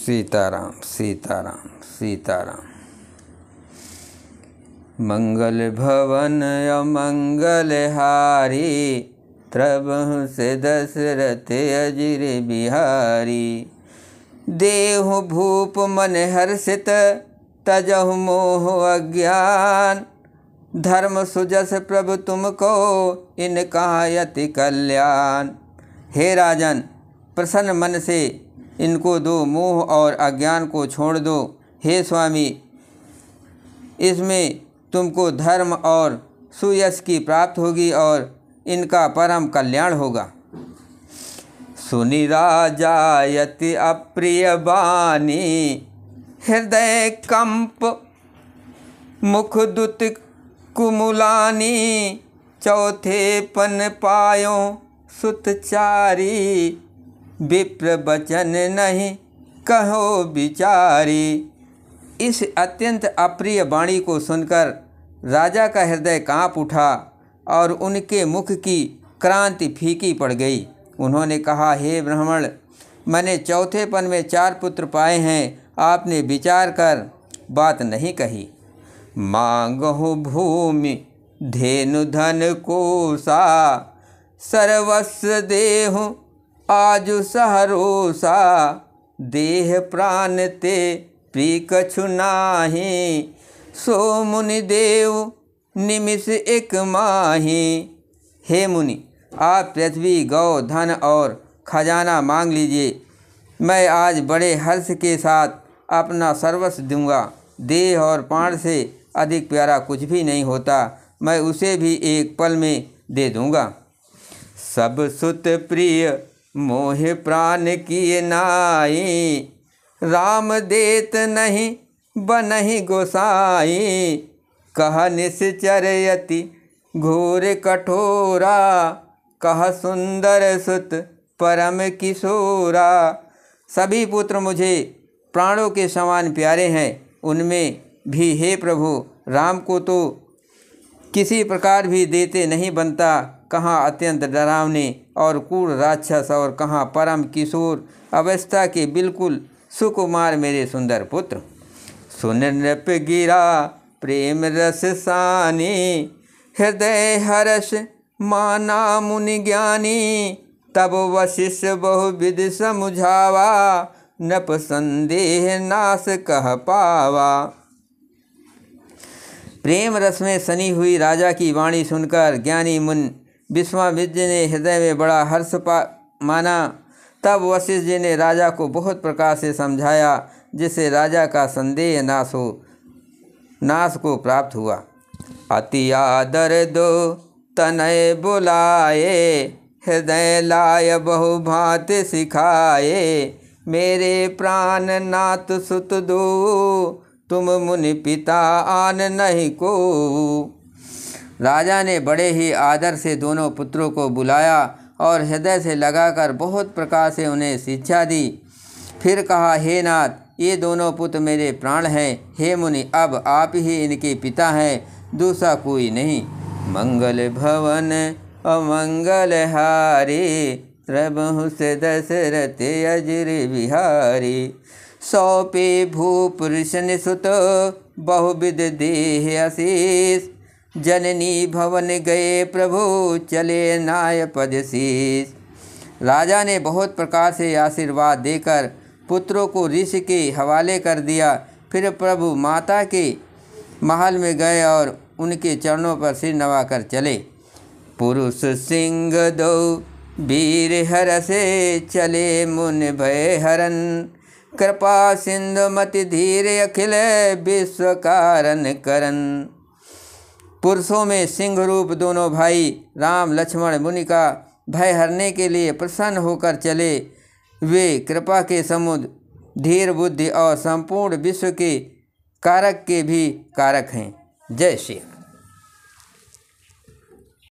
सीताराम सीताराम सीताराम मंगल भवन हारी त्रभु से दशरथ अजिर बिहारी देह भूप मन हर्षित तजह मोह अज्ञान धर्म सुजस प्रभु तुमको इन यति कल्याण हे राजन प्रसन्न मन से इनको दो मोह और अज्ञान को छोड़ दो हे स्वामी इसमें तुमको धर्म और सुयश की प्राप्त होगी और इनका परम कल्याण होगा सुनिरा जायति अप्रिय बानी हृदय कंप मुख दुत कुमुलानी चौथे पन पायो सुतचारी विप्र बचन नहीं कहो बिचारी इस अत्यंत अप्रिय वाणी को सुनकर राजा का हृदय कांप उठा और उनके मुख की क्रांति फीकी पड़ गई उन्होंने कहा हे ब्राह्मण मैंने चौथेपन में चार पुत्र पाए हैं आपने विचार कर बात नहीं कही मांगो भूमि धेनु धन सा सर्वस्व देहु आज सहरोसा देह प्राण ते पी कछु नाही सो मुनि देव निमिष एक माही हे मुनि आप पृथ्वी गौ धन और खजाना मांग लीजिए मैं आज बड़े हर्ष के साथ अपना सर्वस्व दूंगा देह और प्राण से अधिक प्यारा कुछ भी नहीं होता मैं उसे भी एक पल में दे दूंगा सब सुत प्रिय मोह प्राण किए नाई राम देत नहीं बनही गोसाई कह निश्चरयति घोर कठोरा कह सुंदर सुत परम किशोरा सभी पुत्र मुझे प्राणों के समान प्यारे हैं उनमें भी हे प्रभु राम को तो किसी प्रकार भी देते नहीं बनता कहाँ अत्यंत डरावने और कूड़ राक्षस और कहाँ परम किशोर अवस्था के बिल्कुल सुकुमार मेरे सुंदर पुत्र सुन नृप गिरा प्रेम रस सानी हृदय हर्ष माना मुनि ज्ञानी तब वशिष बहुविध समझावा नप संदेह नाश कह पावा प्रेम रस में सनी हुई राजा की वाणी सुनकर ज्ञानी मुन विश्वामित्र ने हृदय में बड़ा हर्ष पा माना तब वशिष्ठ जी ने राजा को बहुत प्रकार से समझाया जिससे राजा का संदेह नाश हो नाश को प्राप्त हुआ अति आदर दो तनय बुलाए हृदय लाय बहु भात सिखाए मेरे प्राण नाथ सुत दो तुम मुनि पिता आन नहीं को राजा ने बड़े ही आदर से दोनों पुत्रों को बुलाया और हृदय से लगाकर बहुत प्रकार से उन्हें शिक्षा दी फिर कहा हे नाथ ये दोनों पुत्र मेरे प्राण हैं हे मुनि अब आप ही इनके पिता हैं दूसरा कोई नहीं मंगल भवन अमंगल हारे प्रभु से दशरथ अजर बिहारी सौपे भूपुरुष सुत बहुविध देह आशीष जननी भवन गए प्रभु चले नाय पद शीष राजा ने बहुत प्रकार से आशीर्वाद देकर पुत्रों को ऋषि के हवाले कर दिया फिर प्रभु माता के महल में गए और उनके चरणों पर सिर नवाकर चले पुरुष सिंह दो वीर हर से चले मुन भय हरन कृपा सिंधु मत धीर अखिल विश्व कारण करन पुरुषों में सिंह रूप दोनों भाई राम लक्ष्मण मुनि का भय हरने के लिए प्रसन्न होकर चले वे कृपा के समुद्र धीर बुद्धि और संपूर्ण विश्व के कारक के भी कारक हैं जय श्री